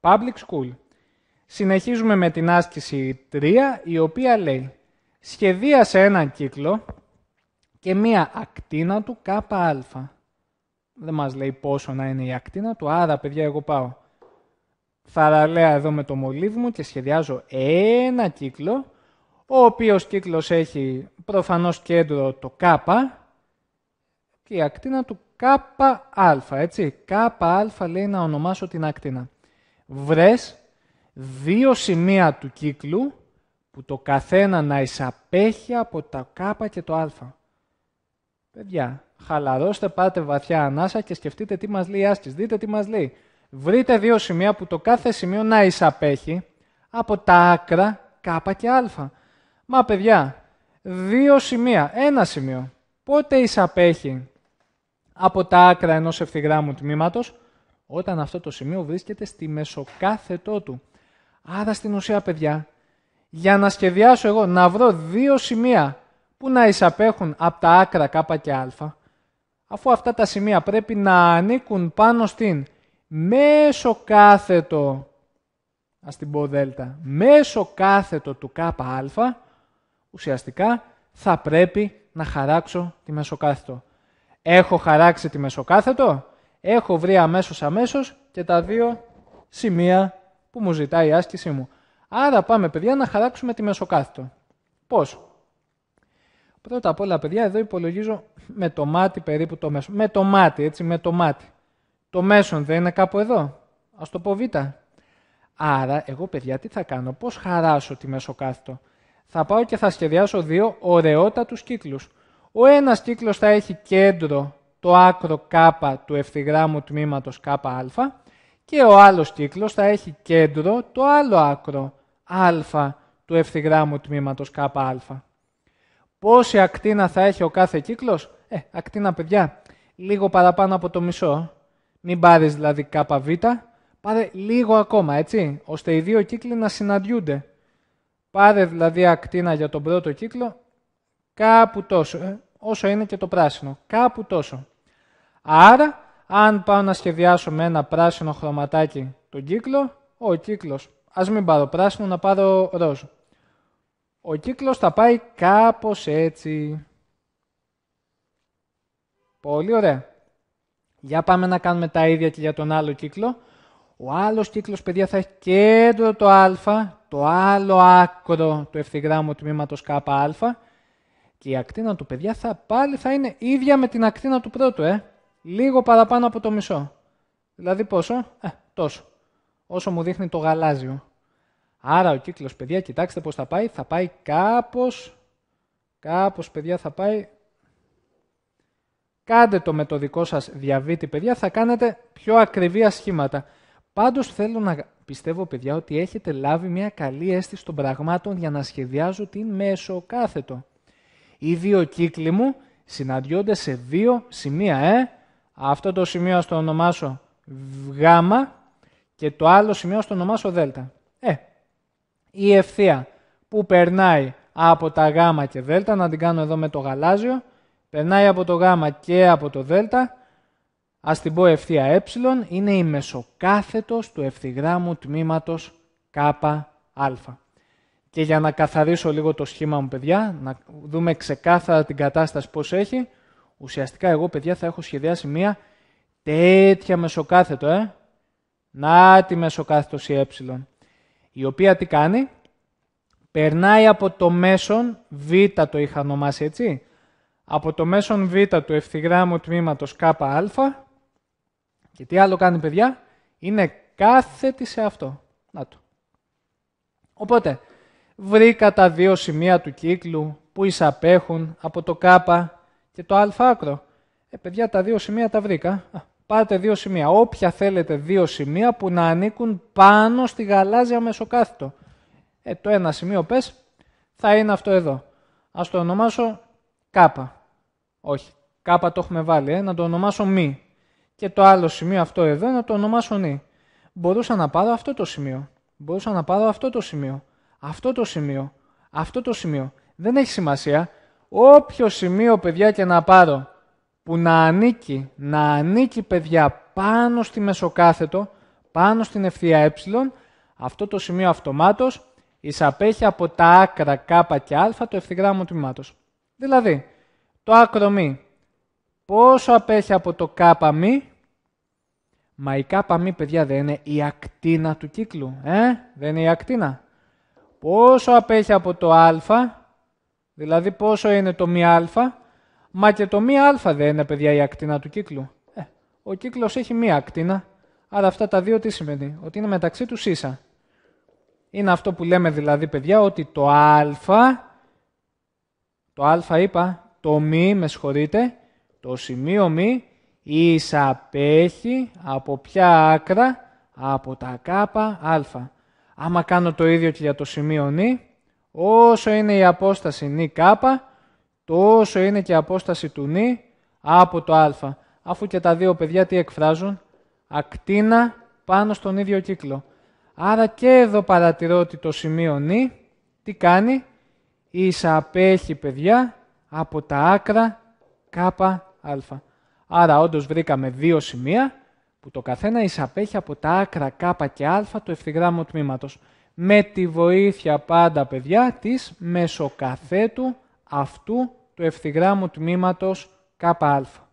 Public School. Συνεχίζουμε με την άσκηση 3, η οποία λέει «Σχεδίασε έναν κύκλο και μία ακτίνα του Αλφα. Δεν μας λέει πόσο να είναι η ακτίνα του, άρα παιδιά εγώ πάω. Θαραλέα εδώ με το μολύβι μου και σχεδιάζω ένα κύκλο, ο οποίος κύκλος έχει προφανώς κέντρο το κάπα και η ακτίνα του ΚΑΑ, έτσι. ΚΑΑ λέει να ονομάσω την ακτίνα βρες δύο σημεία του κύκλου που το καθένα να εισαπέχει από τα κάπα και το α. Παιδιά, χαλαρώστε, πάτε βαθιά ανάσα και σκεφτείτε τι μας λέει η άσκηση. Δείτε τι μας λέει. Βρείτε δύο σημεία που το κάθε σημείο να εισαπέχει από τα άκρα κάπα και α. Μα παιδιά, δύο σημεία, ένα σημείο. Πότε εισαπέχει από τα άκρα ενός ευθυγράμμου τμήματος, όταν αυτό το σημείο βρίσκεται στη μεσοκάθετό του. Άρα στην ουσία, παιδιά, για να σχεδιάσω εγώ να βρω δύο σημεία που να εισαπέχουν από τα άκρα κ και α, αφού αυτά τα σημεία πρέπει να ανήκουν πάνω στην μεσοκάθετο, ας την πω δέλτα, μεσοκάθετο του ΚΑ, ουσιαστικά θα πρέπει να χαράξω τη μεσοκάθετο. Έχω χαράξει τη μεσοκάθετο, έχω βρει αμέσως αμέσως και τα δύο σημεία που μου ζητάει η άσκησή μου. Άρα πάμε παιδιά να χαράξουμε τη μεσοκάθετο. Πώς. Πρώτα απ' όλα παιδιά εδώ υπολογίζω με το μάτι περίπου το μέσο. Με το μάτι έτσι με το μάτι. Το μέσον δεν είναι κάπου εδώ. Ας το πω β. Άρα εγώ παιδιά τι θα κάνω. Πώς χαράσω τη μεσοκάθετο. Θα πάω και θα σχεδιάσω δύο ωραιότατους κύκλους. Ο ένας κύκλος θα έχει κέντρο το άκρο K του ευθυγράμμου τμήματος ΚΑ και ο άλλος κύκλος θα έχει κέντρο το άλλο άκρο α του ευθυγράμμου τμήματος ΚΑ. Πόση ακτίνα θα έχει ο κάθε κύκλος? Ε, ακτίνα παιδιά, λίγο παραπάνω από το μισό. Μην πάρεις δηλαδή ΚΒ, πάρε λίγο ακόμα, έτσι, ώστε οι δύο κύκλοι να συναντιούνται. Πάρε δηλαδή ακτίνα για τον πρώτο κύκλο, κάπου τόσο, ε, όσο είναι και το πράσινο, κάπου τόσο. Άρα, αν πάω να σχεδιάσω με ένα πράσινο χρωματάκι τον κύκλο, ο κύκλος, ας μην πάρω πράσινο, να πάρω ροζ. Ο κύκλος θα πάει κάπως έτσι. Πολύ ωραία. Για πάμε να κάνουμε τα ίδια και για τον άλλο κύκλο. Ο άλλος κύκλος, παιδιά, θα έχει κέντρο το α, το άλλο άκρο του ευθυγράμμου τμήματος κάπα α και η ακτίνα του, παιδιά, θα πάλι θα είναι ίδια με την ακτίνα του πρώτου, ε λίγο παραπάνω από το μισό. Δηλαδή πόσο, ε, τόσο. Όσο μου δείχνει το γαλάζιο. Άρα ο κύκλος, παιδιά, κοιτάξτε πώς θα πάει. Θα πάει κάπως, κάπως, παιδιά, θα πάει... Κάντε το με το δικό σας διαβήτη, παιδιά, θα κάνετε πιο ακριβή σχήματα. Πάντως θέλω να πιστεύω, παιδιά, ότι έχετε λάβει μια καλή αίσθηση των πραγμάτων για να σχεδιάζω την κάθετο. Οι δύο κύκλοι μου συναντιόνται σε δύο σημεία, ε αυτό το σημείο ας το ονομάσω Γ και το άλλο σημείο ας το ονομάσω Δ. Ε, η ευθεία που περνάει από τα Γ και Δ, να την κάνω εδώ με το γαλάζιο, περνάει από το Γ και από το Δ, ας την πω ευθεία ε, είναι η μεσοκάθετος του ευθυγράμμου τμήματος ΚΑ. Και για να καθαρίσω λίγο το σχήμα μου, παιδιά, να δούμε ξεκάθαρα την κατάσταση πώς έχει, Ουσιαστικά εγώ, παιδιά, θα έχω σχεδιάσει μία τέτοια μεσοκάθετο, ε. Να τη μεσοκάθετο ε, η οποία τι κάνει, περνάει από το μέσον β, το είχα ονομάσει έτσι, από το μέσον β του ευθυγράμμου τμήματος κα και τι άλλο κάνει παιδιά, είναι κάθετη σε αυτό. Να το. Οπότε, βρήκα τα δύο σημεία του κύκλου που εισαπέχουν από το κάπα και το α άκρο. Ε, παιδιά, τα δύο σημεία τα βρήκα. Πάρτε δύο σημεία. Όποια θέλετε δύο σημεία που να ανήκουν πάνω στη γαλάζια μεσοκάθετο. Ε, το ένα σημείο πες θα είναι αυτό εδώ. Ας το ονομάσω Κ. Όχι, Κ το έχουμε βάλει. Ε. Να το ονομάσω Μ... Και το άλλο σημείο αυτό εδώ να το ονομάσω Ν. Μπορούσα να πάρω αυτό το σημείο. Μπορούσα να πάρω αυτό το σημείο. Αυτό το σημείο. Αυτό το σημείο. Δεν έχει σημασία όποιο σημείο, παιδιά, και να πάρω που να ανήκει, να ανήκει, παιδιά, πάνω στη μεσοκάθετο, πάνω στην ευθεία ε, αυτό το σημείο αυτομάτως εισαπέχει από τα άκρα κ και α το ευθυγράμμο τμήματος. Δηλαδή, το άκρο μη πόσο απέχει από το κάπα μη, μα η κ μη, παιδιά, δεν είναι η ακτίνα του κύκλου, ε? δεν είναι η ακτίνα. Πόσο απέχει από το α, Δηλαδή πόσο είναι το ΜΑ, μα και το αλφα δεν είναι παιδιά η ακτίνα του κύκλου. Ε, ο κύκλος έχει μία ακτίνα, άρα αυτά τα δύο τι σημαίνει, ότι είναι μεταξύ τους ίσα. Είναι αυτό που λέμε δηλαδή παιδιά ότι το αλφα, το α είπα, το μη, με συγχωρείτε, το σημείο μη εισαπέχει από ποια άκρα, από τα κάπα α. Άμα κάνω το ίδιο και για το σημείο νη, Όσο είναι η απόσταση νη κάπα, τόσο είναι και η απόσταση του νη από το α. Αφού και τα δύο παιδιά τι εκφράζουν, ακτίνα πάνω στον ίδιο κύκλο. Άρα και εδώ παρατηρώ ότι το σημείο νη τι κάνει, εισαπέχει παιδιά από τα άκρα κάπα α. Άρα όντως βρήκαμε δύο σημεία που το καθένα εισαπέχει από τα άκρα κάπα και α το ευθυγράμμου τμήματος με τη βοήθεια πάντα παιδιά της μεσοκαθέτου αυτού του ευθυγράμμου τμήματος κάπαλφα.